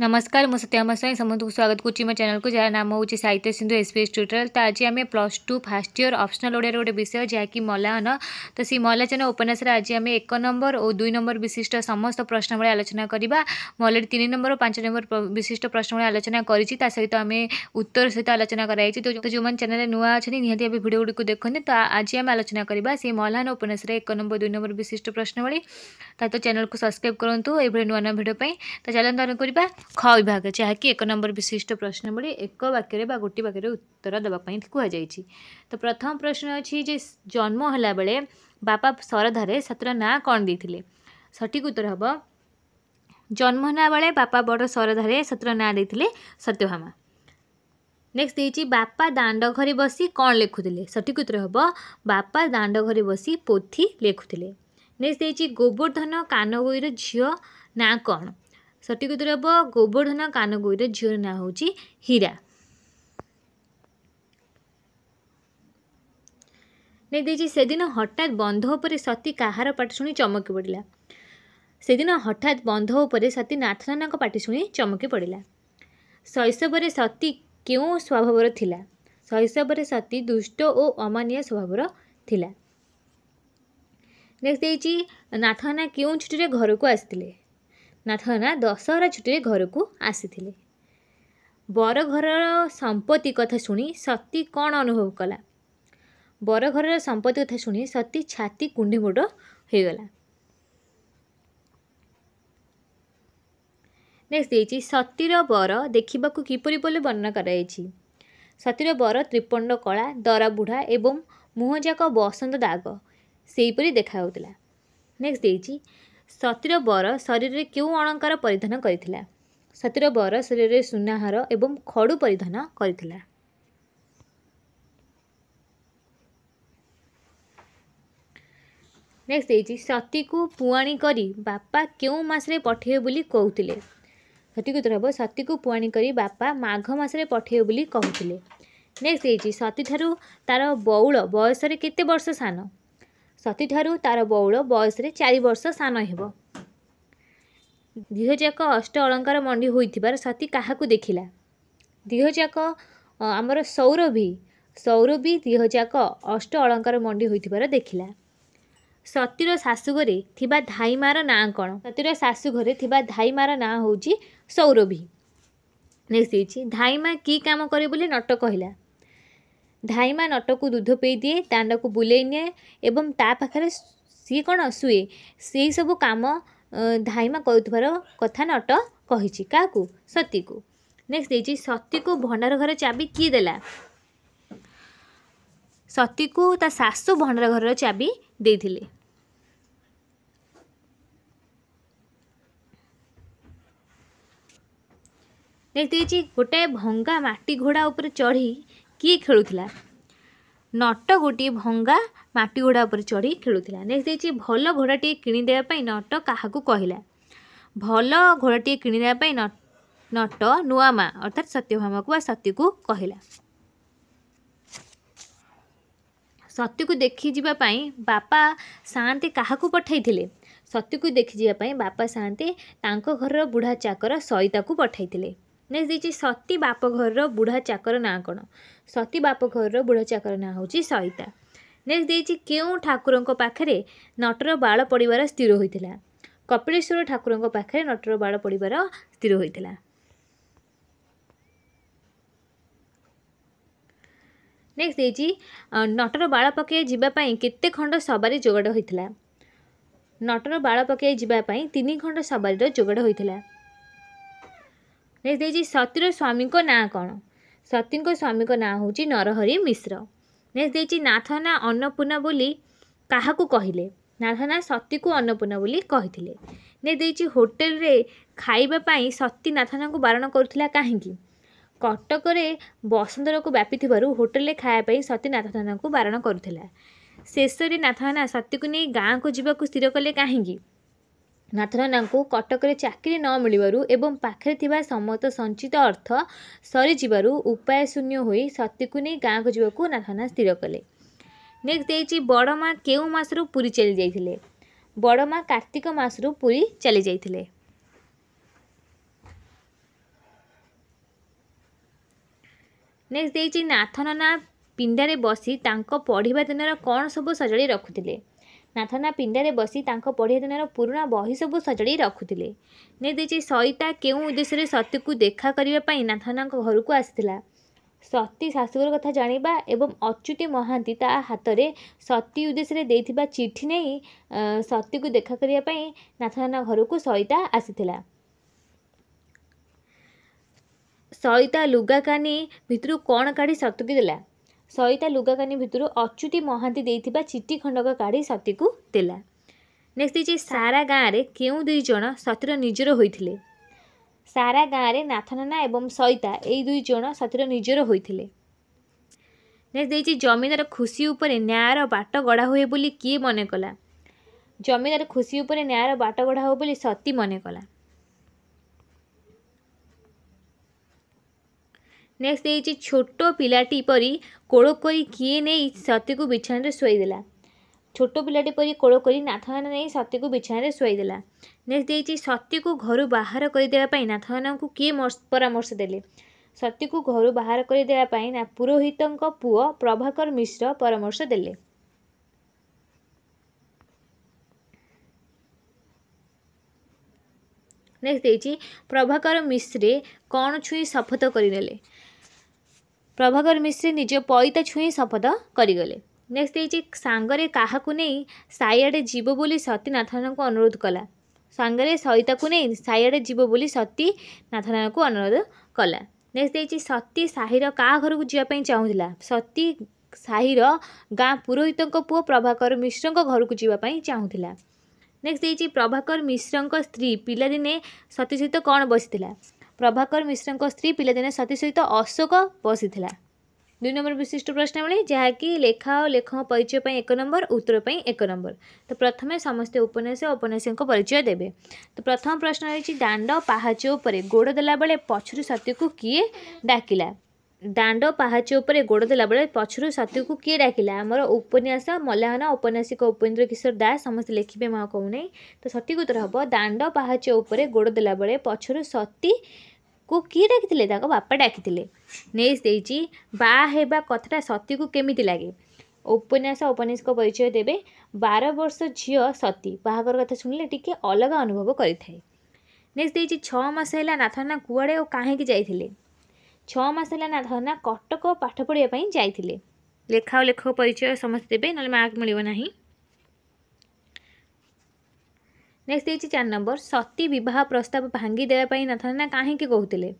नमस्कार समस्त समंतू स्वागत करुँच मैं चैनल को जहाँ नाम हूँ साहित्य सिंधु एसपीएस ट्यूटोरियल तो आज आम plus two first year optional Odia गोटे विषय जहाँकि मलायन तो सी मलायन उपन्यास आज आम एक नंबर और दुई नंबर विशिष्ट समस्त भाई आलोचना करवा मु तीन नंबर और पांच नंबर विशिष्ट भाई आलोचना कर सहित आम उत्तर सहित आलोचना कराई तो जो तो चैनल नुआ अच्छे निहती भाव भिडियो गुड़ी देखते तो आज आम आलोचना करवा से मलायन उपन्यास एक नंबर दुई नंबर विशिष्ट प्रश्नवली तो चैनल को सब्सक्राइब करूँ ये नुआ नुआ भिडियो तो चलो आरंभ करवा ଖ ବିଭାଗ ଯାହାକି ଏକ ନମ୍ବର ବିଶିଷ୍ଟ ପ୍ରଶ୍ନ ବୋଲି ଏକ ବାକ୍ୟରେ ବା ଗୋଟିଏ ବାକ୍ୟରେ ଉତ୍ତର ଦେବା ପାଇଁ କୁହାଯାଇଛି ତ ପ୍ରଥମ ପ୍ରଶ୍ନ ଅଛି ଯେ ଜନ୍ମ ହେଲାବେଳେ ବାପା ଶରଧାରେ ସେଥିର ନାଁ କ'ଣ ଦେଇଥିଲେ ସଠିକ୍ ଉତ୍ତର ହେବ ଜନ୍ମ ହେଲାବେଳେ ବାପା ବଡ଼ ଶରଧାରେ ସେଥିର ନାଁ ଦେଇଥିଲେ ସତ୍ୟଭାମା ନେକ୍ସଟ୍ ଦେଇଛି ବାପା ଦାଣ୍ଡ ଘରେ ବସି କ'ଣ ଲେଖୁଥିଲେ ସଠିକ୍ ଉତ୍ତର ହେବ ବାପା ଦାଣ୍ଡ ଘରେ ବସି ପୋଥି ଲେଖୁଥିଲେ ନେକ୍ସଟ୍ ଦେଇଛି ଗୋବର୍ଦ୍ଧନ କାନଗୋଇର ଝିଅ ନାଁ କ'ଣ ସଠିକ ଉତ୍ତର ହେବ ଗୋବର୍ଦ୍ଧନ କାନଗୁଇର ଝିଅର ନାଁ ହେଉଛି ହୀରା ନେଇ ଦେଇଛି ସେଦିନ ହଠାତ୍ ବନ୍ଧ ଉପରେ ସତୀ କାହାର ପାଠ ଶୁଣି ଚମକି ପଡ଼ିଲା ସେଦିନ ହଠାତ୍ ବନ୍ଧ ଉପରେ ସତୀ ନାଥନାନାଙ୍କ ପାଠ ଶୁଣି ଚମକି ପଡ଼ିଲା ଶୈଶବରେ ସତୀ କେଉଁ ସ୍ୱଭାବର ଥିଲା ଶୈଶବରେ ସତୀ ଦୁଷ୍ଟ ଓ ଅମାନିଆ ସ୍ୱଭାବର ଥିଲା ନେକ୍ସଟ ଦେଇଛି ନାଥନା କେଉଁ ଛୁଟିରେ ଘରକୁ ଆସିଥିଲେ ନାଥନା ଦଶହରା ଛୁଟିରେ ଘରକୁ ଆସିଥିଲେ ବରଘରର ସମ୍ପତ୍ତି କଥା ଶୁଣି ସତୀ କ'ଣ ଅନୁଭବ କଲା ବରଘରର ସମ୍ପତ୍ତି କଥା ଶୁଣି ସତୀ ଛାତି କୁଣ୍ଡି ମୁଣ୍ଡ ହୋଇଗଲା ନେକ୍ସଟ ଦେଇଛି ସତୀର ବର ଦେଖିବାକୁ କିପରି ବୋଲି ବର୍ଣ୍ଣନା କରାଯାଇଛି ସତୀର ବର ତ୍ରିପଣ୍ଡ କଳା ବୁଢ଼ା ଏବଂ ମୁହଁଯାକ ବସନ୍ତ ଦାଗ ସେହିପରି ଦେଖାଯାଉଥିଲା ନେକ୍ସଟ ଦେଇଛି ସତୀର ବର ଶରୀରରେ କେଉଁ ଅଳଙ୍କାର ପରିଧାନ କରିଥିଲା ସତୀର ବର ଶରୀରରେ ସୁନାହାର ଏବଂ ଖଡ଼ୁ ପରିଧାନ କରିଥିଲା ନେକ୍ସଟ ହେଇଛି ସତୀକୁ ପୁଆଣି କରି ବାପା କେଉଁ ମାସରେ ପଠେଇବେ ବୋଲି କହୁଥିଲେ ସତୀକୁ ଉତ୍ତର ହେବ ସତୀକୁ ପୁଆଣି କରି ବାପା ମାଘ ମାସରେ ପଠାଇବେ ବୋଲି କହୁଥିଲେ ନେକ୍ସଟ ହେଇଛି ସତୀଠାରୁ ତା'ର ବଉଳ ବୟସରେ କେତେ ବର୍ଷ ସାନ ସତୀଠାରୁ ତାର ବଉଳ ବୟସରେ ଚାରି ବର୍ଷ ସାନ ହେବ ଦିହଯାକ ଅଷ୍ଟ ଅଳଙ୍କାର ମଣ୍ଡି ହୋଇଥିବାର ସତୀ କାହାକୁ ଦେଖିଲା ଦିହଯାକ ଆମର ସୌରଭୀ ସୌରଭୀ ଦିହଯାକ ଅଷ୍ଟ ଅଳଙ୍କାର ମଣ୍ଡି ହୋଇଥିବାର ଦେଖିଲା ସତୀର ଶାଶୁଘରେ ଥିବା ଧାଇମାର ନାଁ କ'ଣ ସତୀର ଶାଶୁଘରେ ଥିବା ଧାଇମାର ନାଁ ହେଉଛି ସୌରଭୀ ନେକ୍ସଟ୍ ହେଉଛି ଧାଇମା କି କାମ କରେ ବୋଲି ନଟ କହିଲା धाइमा नटकु दुध पेदिए ताण्डको बुलै निए तापा कसु सही सब कम धाइमाउ नटि कहाँ सतीको नेक्स सतीको भण्डार घर चाहिँ देला सतीको त शासु भण्डार घर चाहिँ गटे भङा माटी घोडा उस चढि କିଏ ଖେଳୁଥିଲା ନଟ ଗୋଟିଏ ଭଙ୍ଗା ମାଟି ଘୋଡ଼ା ଉପରେ ଚଢ଼ି ଖେଳୁଥିଲା ନେକ୍ସଟ୍ ହେଉଛି ଭଲ ଘୋଡ଼ାଟିଏ କିଣିଦେବା ପାଇଁ ନଟ କାହାକୁ କହିଲା ଭଲ ଘୋଡ଼ାଟିଏ କିଣିଦେବା ପାଇଁ ନଟ ନୂଆ ମା ଅର୍ଥାତ୍ ସତ୍ୟଭାମାକୁ ବା ସତୀକୁ କହିଲା ସତୀକୁ ଦେଖିଯିବା ପାଇଁ ବାପା ସାଆନ୍ତେ କାହାକୁ ପଠାଇଥିଲେ ସତୀକୁ ଦେଖିଯିବା ପାଇଁ ବାପା ସାଆନ୍ତେ ତାଙ୍କ ଘରର ବୁଢ଼ା ଚାକର ସଇତାକୁ ପଠାଇଥିଲେ ନେକ୍ସଟ ଦେଇଛି ସତୀ ବାପ ଘରର ବୁଢ଼ା ଚାକର ନାଁ କ'ଣ ସତୀ ବାପ ଘରର ବୁଢ଼ା ଚାକର ନାଁ ହେଉଛି ସଇତା ନେକ୍ସଟ ଦେଇଛି କେଉଁ ଠାକୁରଙ୍କ ପାଖରେ ନଟର ବାଳ ପଡ଼ିବାର ସ୍ଥିର ହୋଇଥିଲା କପିଳେଶ୍ୱର ଠାକୁରଙ୍କ ପାଖରେ ନଟର ବାଳ ପଡ଼ିବାର ସ୍ଥିର ହୋଇଥିଲା ନେକ୍ସଟ ଦେଇଛି ନଟର ବାଳ ପକାଇ ଯିବା ପାଇଁ କେତେ ଖଣ୍ଡ ସବାରି ଯୋଗାଡ଼ ହୋଇଥିଲା ନଟର ବାଳ ପକାଇ ଯିବା ପାଇଁ ତିନି ଖଣ୍ଡ ସବାରିର ଯୋଗାଡ଼ ହୋଇଥିଲା ନେକ୍ସଟ ଦେଇଛି ସତୀର ସ୍ୱାମୀଙ୍କ ନାଁ କ'ଣ ସତୀଙ୍କ ସ୍ୱାମୀଙ୍କ ନାଁ ହେଉଛି ନରହରି ମିଶ୍ର ନେକ୍ସଟ ଦେଇଛି ନାଥ ନା ଅନ୍ନପୂର୍ଣ୍ଣା ବୋଲି କାହାକୁ କହିଲେ ନାଥ ନା ସତୀକୁ ଅନ୍ନପୂର୍ଣ୍ଣା ବୋଲି କହିଥିଲେ ନେକ୍ସଟ ଦେଇଛି ହୋଟେଲରେ ଖାଇବା ପାଇଁ ସତୀ ନାଥନାଙ୍କୁ ବାରଣ କରୁଥିଲା କାହିଁକି କଟକରେ ବସନ୍ତ ରୋଗ ବ୍ୟାପିଥିବାରୁ ହୋଟେଲରେ ଖାଇବା ପାଇଁ ସତୀ ନାଥନାଙ୍କୁ ବାରଣ କରୁଥିଲା ଶେଷରେ ନାଥନା ସତୀକୁ ନେଇ ଗାଁକୁ ଯିବାକୁ ସ୍ଥିର କଲେ କାହିଁକି ନାଥନାନାଙ୍କୁ କଟକରେ ଚାକିରି ନ ମିଳିବାରୁ ଏବଂ ପାଖରେ ଥିବା ସମସ୍ତ ସଞ୍ଚିତ ଅର୍ଥ ସରିଯିବାରୁ ଉପାୟ ଶୂନ୍ୟ ହୋଇ ସତୀକୁ ନେଇ ଗାଁକୁ ଯିବାକୁ ନାଥନା ସ୍ଥିର କଲେ ନେକ୍ସଟ ଦେଇଛି ବଡ଼ ମା' କେଉଁ ମାସରୁ ପୁରୀ ଚାଲିଯାଇଥିଲେ ମା' କାର୍ତ୍ତିକ ମାସରୁ ପୁରୀ ଚାଲିଯାଇଥିଲେ ନେକ୍ସଟ ଦେଇଛି ନାଥନନା ପିଣ୍ଡାରେ ବସି ତାଙ୍କ ପଢ଼ିବା ଦିନର କ'ଣ ସବୁ ସଜାଡ଼ି ରଖୁଥିଲେ ନାଥନା ପିଣ୍ଡାରେ ବସି ତାଙ୍କ ପଢ଼ିବା ଦିନର ପୁରୁଣା ବହି ସବୁ ସଜାଡ଼ି ରଖୁଥିଲେ ନେଇଦେଇଛି ସଇତା କେଉଁ ଉଦ୍ଦେଶ୍ୟରେ ସତୀକୁ ଦେଖା କରିବା ପାଇଁ ନାଥନାଙ୍କ ଘରକୁ ଆସିଥିଲା ସତୀ ଶାଶୁଘର କଥା ଜାଣିବା ଏବଂ ଅଚ୍ୟୁତି ମହାନ୍ତି ତା ହାତରେ ସତୀ ଉଦ୍ଦେଶ୍ୟରେ ଦେଇଥିବା ଚିଠି ନେଇ ସତୀକୁ ଦେଖା କରିବା ପାଇଁ ନାଥନାନା ଘରକୁ ସଇତା ଆସିଥିଲା ସଇତା ଲୁଗାକାନି ଭିତରୁ କ'ଣ କାଢ଼ି ସତୁକି ଦେଲା ସଇତା ଲୁଗାକାନି ଭିତରୁ ଅଚ୍ୟୁତି ମହାନ୍ତି ଦେଇଥିବା ଚିଠି ଖଣ୍ଡକ କାଢ଼ି ସତୀକୁ ଦେଲା ନେକ୍ସଟ ହେଇଛି ସାରା ଗାଁରେ କେଉଁ ଦୁଇ ଜଣ ସତୀର ନିଜର ହୋଇଥିଲେ ସାରା ଗାଁରେ ନାଥନାନା ଏବଂ ସଇତା ଏଇ ଦୁଇ ଜଣ ସତୀର ନିଜର ହୋଇଥିଲେ ନେକ୍ସଟ ଦେଇଛି ଜମିଦାର ଖୁସି ଉପରେ ନ୍ୟାୟର ବାଟ ଗଢ଼ା ହୁଏ ବୋଲି କିଏ ମନେ କଲା ଜମିଦାର ଖୁସି ଉପରେ ନ୍ୟାୟର ବାଟ ଗଢ଼ା ହୁଏ ବୋଲି ସତୀ ମନେ କଲା ନେକ୍ସଟ ଦେଇଛି ଛୋଟ ପିଲାଟି ପରି କୋଳ କରି କିଏ ନେଇ ସତୀକୁ ବିଛଣାରେ ଶୋଇଦେଲା ଛୋଟ ପିଲାଟି ପରି କୋଳ କରି ନାଥମାନେ ନେଇ ସତୀକୁ ବିଛଣାରେ ଶୋଇଦେଲା ନେକ୍ସଟ ଦେଇଛି ସତୀକୁ ଘରୁ ବାହାର କରିଦେବା ପାଇଁ ନାଥମାନଙ୍କୁ କିଏ ପରାମର୍ଶ ଦେଲେ ସତୀକୁ ଘରୁ ବାହାର କରିଦେବା ପାଇଁ ନା ପୁରୋହିତଙ୍କ ପୁଅ ପ୍ରଭାକର ମିଶ୍ର ପରାମର୍ଶ ଦେଲେ ନେକ୍ସଟ ଦେଇଛି ପ୍ରଭାକର ମିଶ୍ରେ କ'ଣ ଛୁଇଁ ଶପଥ କରିନେଲେ ପ୍ରଭାକର ମିଶ୍ରି ନିଜ ପଇତା ଛୁଇଁ ଶପଥ କରିଗଲେ ନେକ୍ସଟ ଦେଇଛି ସାଙ୍ଗରେ କାହାକୁ ନେଇ ସାଇଆଡ଼େ ଯିବ ବୋଲି ସତୀନାଥନାଙ୍କୁ ଅନୁରୋଧ କଲା ସାଙ୍ଗରେ ସଇତାକୁ ନେଇ ସାଇଆଡ଼େ ଯିବ ବୋଲି ସତୀନାଥନାଙ୍କୁ ଅନୁରୋଧ କଲା ନେକ୍ସଟ ଦେଇଛି ସତୀ ସାହିର କାହା ଘରକୁ ଯିବା ପାଇଁ ଚାହୁଁଥିଲା ସତୀ ସାହିର ଗାଁ ପୁରୋହିତଙ୍କ ପୁଅ ପ୍ରଭାକର ମିଶ୍ରଙ୍କ ଘରକୁ ଯିବା ପାଇଁ ଚାହୁଁଥିଲା ନେକ୍ସଟ ଦେଇଛି ପ୍ରଭାକର ମିଶ୍ରଙ୍କ ସ୍ତ୍ରୀ ପିଲାଦିନେ ସତୀ ସହିତ କ'ଣ ବସିଥିଲା ପ୍ରଭାକର ମିଶ୍ରଙ୍କ ସ୍ତ୍ରୀ ପିଲାଦିନେ ସତୀ ସହିତ ଅଶୋକ ବସିଥିଲା ଦୁଇ ନମ୍ବର ବିଶିଷ୍ଟ ପ୍ରଶ୍ନାବଳୀ ଯାହାକି ଲେଖା ଓ ଲେଖକ ପରିଚୟ ପାଇଁ ଏକ ନମ୍ବର ଉତ୍ତର ପାଇଁ ଏକ ନମ୍ବର ତ ପ୍ରଥମେ ସମସ୍ତେ ଉପନ୍ୟାସ ଓ ଉପନ୍ୟାସୀଙ୍କ ପରିଚୟ ଦେବେ ତ ପ୍ରଥମ ପ୍ରଶ୍ନ ରହିଛି ଦାଣ୍ଡ ପାହାଚ ଉପରେ ଗୋଡ଼ ଦେଲାବେଳେ ପଛରୁ ସତ୍ୟକୁ କିଏ ଡାକିଲା ଦାଣ୍ଡ ପାହାଚ ଉପରେ ଗୋଡ଼ ଦେଲାବେଳେ ପଛରୁ ସତ୍ୟକୁ କିଏ ଡାକିଲା ଆମର ଉପନ୍ୟାସ ମଲ୍ୟାହନା ଔପନ୍ୟାସିକ ଉପେନ୍ଦ୍ର କିଶୋର ଦାସ ସମସ୍ତେ ଲେଖିବେ ମା କହୁନାହିଁ ତ ସଠିକ୍ ଉତ୍ତର ହେବ ଦାଣ୍ଡ ପାହାଚ ଉପରେ ଗୋଡ଼ ଦେଲାବେଳେ ପଛରୁ ସତୀକୁ କିଏ ଡାକିଥିଲେ ତାଙ୍କ ବାପା ଡାକିଥିଲେ ନେକ୍ସଟ ଦେଇଛି ବାହା ହେବା କଥାଟା ସତୀକୁ କେମିତି ଲାଗେ ଉପନ୍ୟାସ ଔପନ୍ୟାସିକ ପରିଚୟ ଦେବେ ବାର ବର୍ଷ ଝିଅ ସତୀ ବାହାଘର କଥା ଶୁଣିଲେ ଟିକିଏ ଅଲଗା ଅନୁଭବ କରିଥାଏ ନେକ୍ସଟ ଦେଇଛି ଛଅ ମାସ ହେଲା ନାଥନା କୁଆଡ଼େ ଓ କାହିଁକି ଯାଇଥିଲେ छ मास होला नाथ नना कटक पाठ पढाइ जाइँदै लेखा लेख परिचय मार्क मर्क मिल्यो नेक्स्ट नेक्टि चार नंबर सती बिवाह प्रस्ताव भांगी भाँगिदेव नाथ नाना काहीँके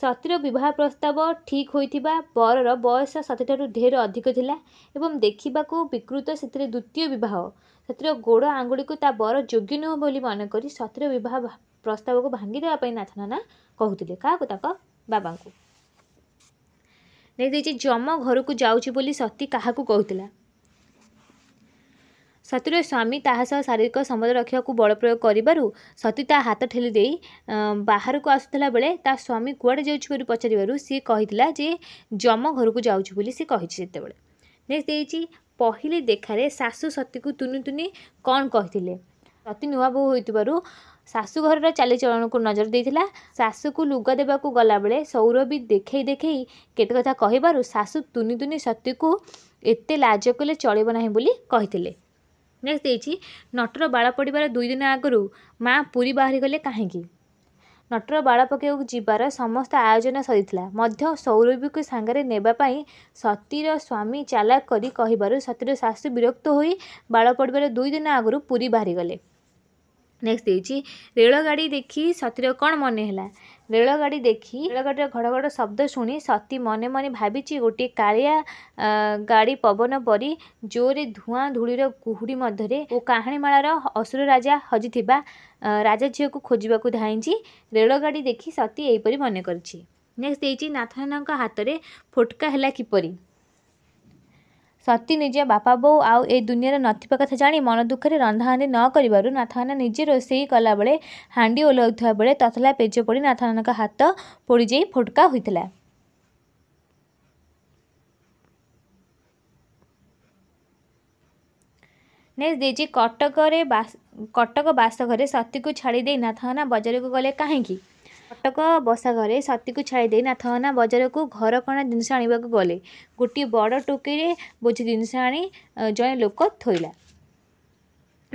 सतीर बिवाह प्रस्ताव ठीक ठिक हुती ठुलो ढेर अधिक थाहा देखेको विकृत द्वितीय विवाह त्यति गोड आँगुडीको त बर जोग्यु पनि मनकरी सत्य बिवाह प्रस्तावको भागिदेवाथ ना कि कहाँ तपाईँ ବାବାଙ୍କୁ ନେଇଦେଇଛି ଜମ ଘରକୁ ଯାଉଛି ବୋଲି ସତୀ କାହାକୁ କହୁଥିଲା ସତୀର ସ୍ୱାମୀ ତାହା ସହ ଶାରୀରିକ ସମ୍ବନ୍ଧ ରଖିବାକୁ ବଳ ପ୍ରୟୋଗ କରିବାରୁ ସତୀ ତା ହାତ ଠେଲି ଦେଇ ବାହାରକୁ ଆସୁଥିଲା ବେଳେ ତା ସ୍ୱାମୀ କୁଆଡ଼େ ଯାଉଛି ବୋଲି ପଚାରିବାରୁ ସିଏ କହିଥିଲା ଯେ ଜମ ଘରକୁ ଯାଉଛି ବୋଲି ସେ କହିଛି ସେତେବେଳେ ନେକ୍ସଟ ଦେଇଛି ପହିଲି ଦେଖାରେ ଶାଶୁ ସତୀକୁ ତୁନି ତୁନି କ'ଣ କହିଥିଲେ ସତୀ ନୂଆ ବୋହୂ ହୋଇଥିବାରୁ ଶାଶୁଘରର ଚାଲିଚଳନକୁ ନଜର ଦେଇଥିଲା ଶାଶୁକୁ ଲୁଗା ଦେବାକୁ ଗଲାବେଳେ ସୌରଭୀ ଦେଖେଇ ଦେଖେଇ କେତେ କଥା କହିବାରୁ ଶାଶୁ ତୁନି ତୁନି ସତୀକୁ ଏତେ ଲାଜ କଲେ ଚଳିବ ନାହିଁ ବୋଲି କହିଥିଲେ ନେକ୍ସଟ ଦେଇଛି ନଟର ବାଳ ପଡ଼ିବାର ଦୁଇ ଦିନ ଆଗରୁ ମା ପୁରୀ ବାହାରିଗଲେ କାହିଁକି ନଟର ବାଳ ପକାଇବାକୁ ଯିବାର ସମସ୍ତ ଆୟୋଜନ ସରିଥିଲା ମଧ୍ୟ ସୌରଭୀକୁ ସାଙ୍ଗରେ ନେବା ପାଇଁ ସତୀର ସ୍ୱାମୀ ଚାଲାକ କରି କହିବାରୁ ସତୀର ଶାଶୁ ବିରକ୍ତ ହୋଇ ବାଳ ପଡ଼ିବାର ଦୁଇ ଦିନ ଆଗରୁ ପୁରୀ ବାହାରିଗଲେ ନେକ୍ସଟ ଦେଇଛି ରେଳଗାଡ଼ି ଦେଖି ସତୀର କ'ଣ ମନେ ହେଲା ରେଳଗାଡ଼ି ଦେଖି ରେଳଗାଡ଼ିର ଘଡ଼ ଘଡ଼ ଶବ୍ଦ ଶୁଣି ସତୀ ମନେ ମନେ ଭାବିଛି ଗୋଟିଏ କାଳିଆ ଗାଡ଼ି ପବନ ପରି ଜୋରେ ଧୂଆଁ ଧୂଳିର କୁହୁଡ଼ି ମଧ୍ୟରେ ଓ କାହାଣୀମାଳାର ଅସୁର ରାଜା ହଜିଥିବା ରାଜା ଝିଅକୁ ଖୋଜିବାକୁ ଧାଇଁଛି ରେଳଗାଡ଼ି ଦେଖି ସତୀ ଏହିପରି ମନେ କରିଛି ନେକ୍ସଟ ଦେଇଛି ନାଥନାଥଙ୍କ ହାତରେ ଫୋଟକା ହେଲା କିପରି ସତୀ ନିଜ ବାପା ବୋଉ ଆଉ ଏ ଦୁନିଆରେ ନଥିବା କଥା ଜାଣି ମନ ଦୁଃଖରେ ରନ୍ଧାହାଣ୍ଡି ନ କରିବାରୁ ନାଥହାନା ନିଜେ ରୋଷେଇ କଲାବେଳେ ହାଣ୍ଡି ଓହ୍ଲାଉଥିବା ବେଳେ ତତଲା ପେଜ ପଡ଼ି ନାଥହାନାଙ୍କ ହାତ ପୋଡ଼ିଯାଇ ଫୋଟକା ହୋଇଥିଲା ନେକ୍ସଟ ଦେଇଛି କଟକରେ ବାସ କଟକ ବାସଘରେ ସତୀକୁ ଛାଡ଼ିଦେଇ ଦେଇ ବଜାରକୁ ଗଲେ କାହିଁକି କଟକ ବସାଘରେ ସତୀକୁ ଛାଡ଼ିଦେଇ ନାଥନା ବଜାରକୁ ଘର କଣା ଜିନିଷ ଆଣିବାକୁ ଗଲେ ଗୋଟିଏ ବଡ଼ ଟୋକିରେ ବୋଝି ଜିନିଷ ଆଣି ଜଣେ ଲୋକ ଥୋଇଲା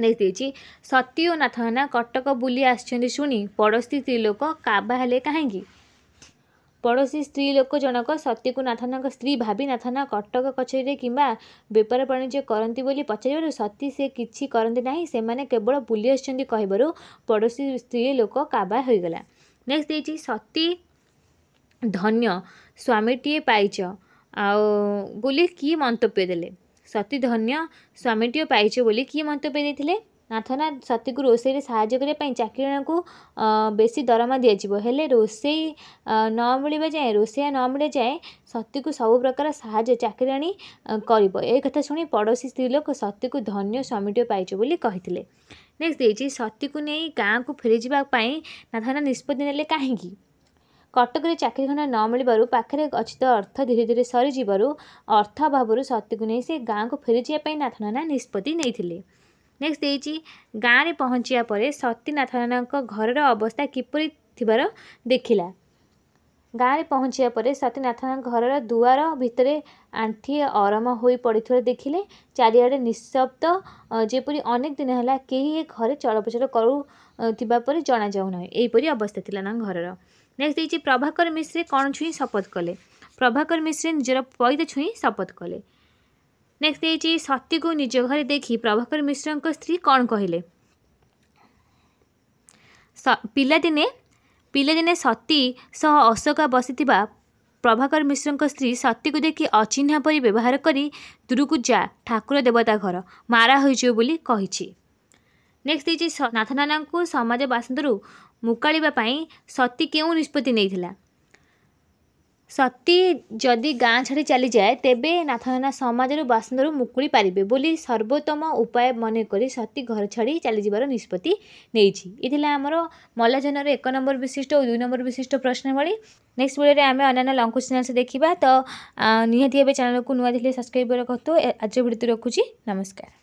ଦେଖିଦେଇଛି ସତୀ ଓ ନାଥନା କଟକ ବୁଲି ଆସିଛନ୍ତି ଶୁଣି ପଡ଼ୋଶୀ ସ୍ତ୍ରୀ ଲୋକ କାବା ହେଲେ କାହିଁକି ପଡ଼ୋଶୀ ସ୍ତ୍ରୀ ଲୋକ ଜଣକ ସତୀକୁ ନାଥନାଙ୍କ ସ୍ତ୍ରୀ ଭାବି ନାଥନା କଟକ କଚେରୀରେ କିମ୍ବା ବେପାର ବାଣିଜ୍ୟ କରନ୍ତି ବୋଲି ପଚାରିବାରୁ ସତୀ ସେ କିଛି କରନ୍ତି ନାହିଁ ସେମାନେ କେବଳ ବୁଲି ଆସିଛନ୍ତି କହିବାରୁ ପଡ଼ୋଶୀ ସ୍ତ୍ରୀ ଲୋକ କାବା ହୋଇଗଲା ନେକ୍ସଟ ଦେଇଛି ସତୀ ଧନ୍ୟ ସ୍ୱାମୀଟିଏ ପାଇଛ ଆଉ ବୋଲି କି ମନ୍ତବ୍ୟ ଦେଲେ ସତୀ ଧନ୍ୟ ସ୍ୱାମୀଟିଏ ପାଇଛ ବୋଲି କି ମନ୍ତବ୍ୟ ଦେଇଥିଲେ ନାଥନା ସତୀକୁ ରୋଷେଇରେ ସାହାଯ୍ୟ କରିବା ପାଇଁ ଚାକିରଣାକୁ ବେଶୀ ଦରମା ଦିଆଯିବ ହେଲେ ରୋଷେଇ ନ ମିଳିବା ଯାଏଁ ରୋଷେଇଆ ନ ମିଳିବା ଯାଏଁ ସତୀକୁ ସବୁ ପ୍ରକାର ସାହାଯ୍ୟ ଚାକିରାଣୀ କରିବ ଏ କଥା ଶୁଣି ପଡ଼ୋଶୀ ସ୍ତ୍ରୀ ଲୋକ ସତୀକୁ ଧନ୍ୟ ସ୍ୱାମୀଟିଏ ପାଇଛୁ ବୋଲି କହିଥିଲେ ନେକ୍ସଟ ଦେଇଛି ସତୀକୁ ନେଇ ଗାଁକୁ ଫେରିଯିବା ପାଇଁ ନାଥନା ନିଷ୍ପତ୍ତି ନେଲେ କାହିଁକି କଟକରେ ଚାକିରି ଖଣ୍ଡ ନ ମିଳିବାରୁ ପାଖରେ ଗଚ୍ଛିତ ଅର୍ଥ ଧୀରେ ଧୀରେ ସରିଯିବାରୁ ଅର୍ଥ ଅଭାବରୁ ସତୀକୁ ନେଇ ସେ ଗାଁକୁ ଫେରିଯିବା ପାଇଁ ନାଥନା ନିଷ୍ପତ୍ତି ନେଇଥିଲେ ନେକ୍ସଟ ଦେଇଛି ଗାଁରେ ପହଞ୍ଚିବା ପରେ ସତୀନାଥନାଙ୍କ ଘରର ଅବସ୍ଥା କିପରି ଥିବାର ଦେଖିଲା ଗାଁରେ ପହଞ୍ଚିବା ପରେ ସତୀନାଥଙ୍କ ଘରର ଦୁଆର ଭିତରେ ଆଣ୍ଠିଏ ଅରମ ହୋଇ ପଡ଼ିଥିବାର ଦେଖିଲେ ଚାରିଆଡ଼େ ନିଃଶବ୍ଦ ଯେପରି ଅନେକ ଦିନ ହେଲା କେହି ଏ ଘରେ ଚଳପ୍ରଚଳ କରୁଥିବା ପରି ଜଣାଯାଉନାହିଁ ଏହିପରି ଅବସ୍ଥା ଥିଲା ତାଙ୍କ ଘରର ନେକ୍ସଟ ଦେଇଛି ପ୍ରଭାକର ମିଶ୍ରେ କ'ଣ ଛୁଇଁ ଶପଥ କଲେ ପ୍ରଭାକର ମିଶ୍ରେ ନିଜର ପଇତ ଛୁଇଁ ଶପଥ କଲେ नेक्सट है सतीको निज घर देखि प्रभाकर मिश्रको स्त्री दिने पे दिने सती सह अशोका बसिति प्रभाकर मिश्रको स्त्री सतीको देखि अचिहरि व्यवहारक दूरक जा ठाकुर देवता घर मारा माराहो बोली कहिछि नेक्स्ट नेक्सटी नाथ नानाको समेजवासन्तु मुकाल्या सती केही निष्पत्ति नै सती जति गाँ चली चालिजाए त नाथना समु बास मुकुरी पारे बोली सर्वोत्तम उपाय उपय मनकरी सती घर छाडि चालिपति नै इतिहाँ आम मल्लाजन र एक नम्बर विशिष्ट दुई नम्बर विशिष्ट नेक्स्ट भिडियो भिडियोले आम अन्य लङ क्वेसन देखा त निति भाइ च्याने नुवा सब्सक्राइबारतड त नमस्कार